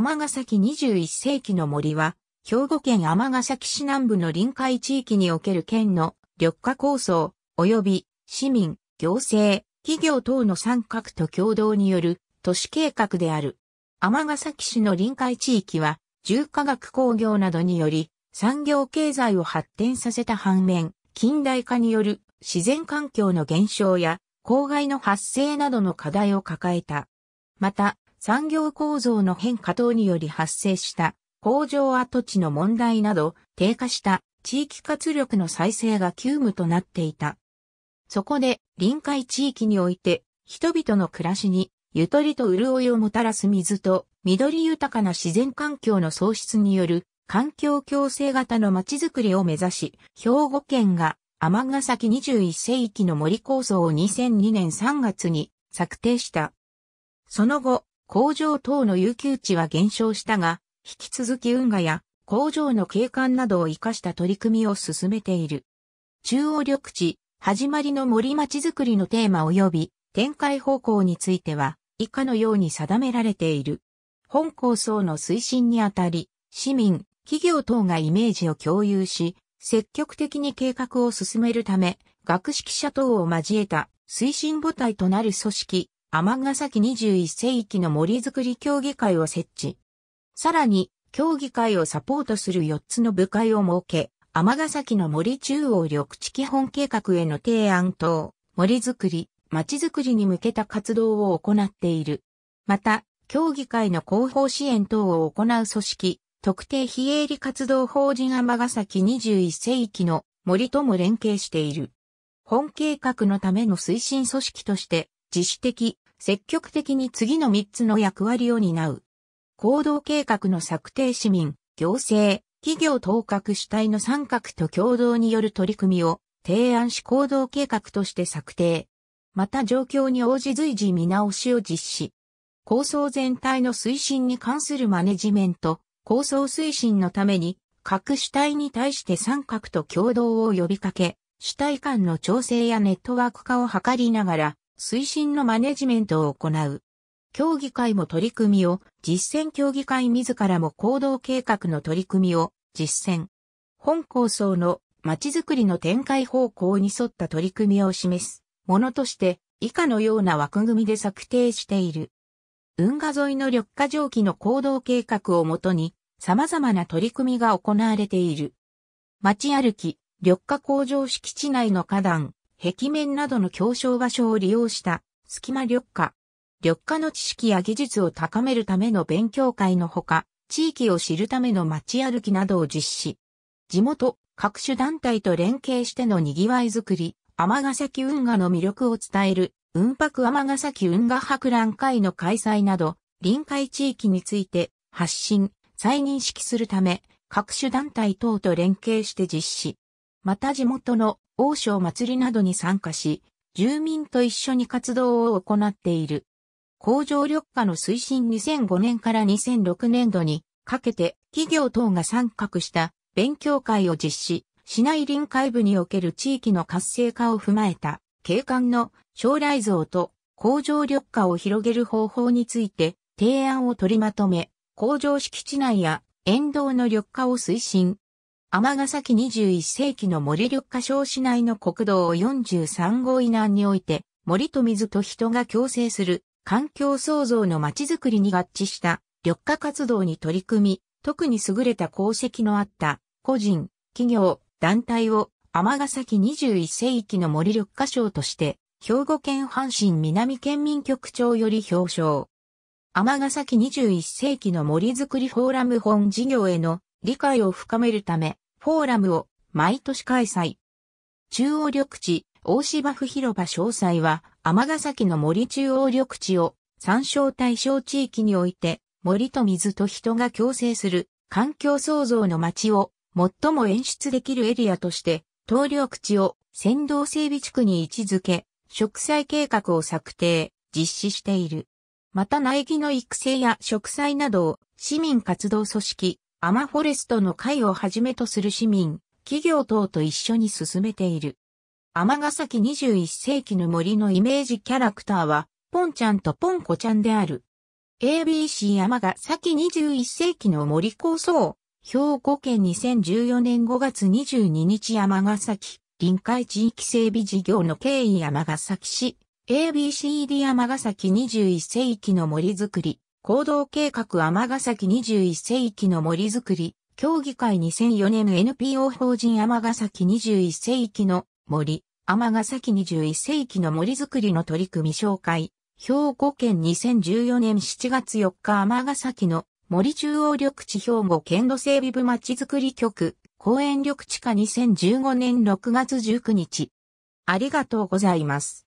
尼崎21世紀の森は、兵庫県尼崎市南部の臨海地域における県の緑化構想、及び市民、行政、企業等の参画と共同による都市計画である。尼崎市の臨海地域は、重化学工業などにより、産業経済を発展させた反面、近代化による自然環境の減少や、公害の発生などの課題を抱えた。また、産業構造の変化等により発生した工場跡地の問題など低下した地域活力の再生が急務となっていた。そこで臨海地域において人々の暮らしにゆとりと潤いをもたらす水と緑豊かな自然環境の創出による環境共生型のまちづくりを目指し、兵庫県が天ヶ崎21世紀の森構想を2002年3月に策定した。その後、工場等の有給地は減少したが、引き続き運河や工場の景観などを活かした取り組みを進めている。中央緑地、始まりの森町づくりのテーマ及び展開方向については、以下のように定められている。本構想の推進にあたり、市民、企業等がイメージを共有し、積極的に計画を進めるため、学識者等を交えた推進母体となる組織、尼崎21世紀の森づくり協議会を設置。さらに、協議会をサポートする4つの部会を設け、尼崎の森中央緑地基本計画への提案等、森づくり、町づくりに向けた活動を行っている。また、協議会の広報支援等を行う組織、特定非営利活動法人尼崎21世紀の森とも連携している。本計画のための推進組織として、自主的、積極的に次の3つの役割を担う。行動計画の策定市民、行政、企業統括主体の三角と共同による取り組みを提案し行動計画として策定。また状況に応じ随時見直しを実施。構想全体の推進に関するマネジメント、構想推進のために各主体に対して三角と共同を呼びかけ、主体間の調整やネットワーク化を図りながら、推進のマネジメントを行う。競技会も取り組みを、実践競技会自らも行動計画の取り組みを実践。本構想のまちづくりの展開方向に沿った取り組みを示すものとして以下のような枠組みで策定している。運河沿いの緑化蒸気の行動計画をもとに様々な取り組みが行われている。街歩き、緑化工場敷地内の花壇、壁面などの狭小場所を利用した隙間緑化。緑化の知識や技術を高めるための勉強会のほか、地域を知るための街歩きなどを実施。地元、各種団体と連携しての賑わいづくり、尼崎運河の魅力を伝える、運泊尼崎運河博覧会の開催など、臨海地域について発信、再認識するため、各種団体等と連携して実施。また地元の王将祭りなどに参加し、住民と一緒に活動を行っている。工場緑化の推進2005年から2006年度にかけて企業等が参画した勉強会を実施、市内臨海部における地域の活性化を踏まえた景観の将来像と工場緑化を広げる方法について提案を取りまとめ、工場敷地内や沿道の緑化を推進、尼崎21世紀の森緑化省市内の国道43号以南において、森と水と人が共生する環境創造の街づくりに合致した緑化活動に取り組み、特に優れた功績のあった個人、企業、団体を尼崎21世紀の森緑化賞として、兵庫県阪神南県民局長より表彰。尼崎21世紀の森づくりフォーラム本事業への理解を深めるため、フォーラムを毎年開催。中央緑地、大芝生広場詳細は、天ヶ崎の森中央緑地を参照対象地域において、森と水と人が共生する環境創造の街を最も演出できるエリアとして、東緑地を先導整備地区に位置づけ、植栽計画を策定、実施している。また苗木の育成や植栽などを市民活動組織、アマフォレストの会をはじめとする市民、企業等と一緒に進めている。ガサ崎21世紀の森のイメージキャラクターは、ポンちゃんとポンコちゃんである。ABC ガサキ21世紀の森構想、兵庫県2014年5月22日ガサ崎、臨海地域整備事業の経緯ガサ崎市、ABCD ガサ崎21世紀の森づくり。行動計画尼崎21世紀の森づくり、協議会2004年 NPO 法人尼崎21世紀の森、尼崎21世紀の森づくりの取り組み紹介、兵庫県2014年7月4日尼崎の森中央緑地兵庫県土整備部町づくり局、公園緑地下。2015年6月19日。ありがとうございます。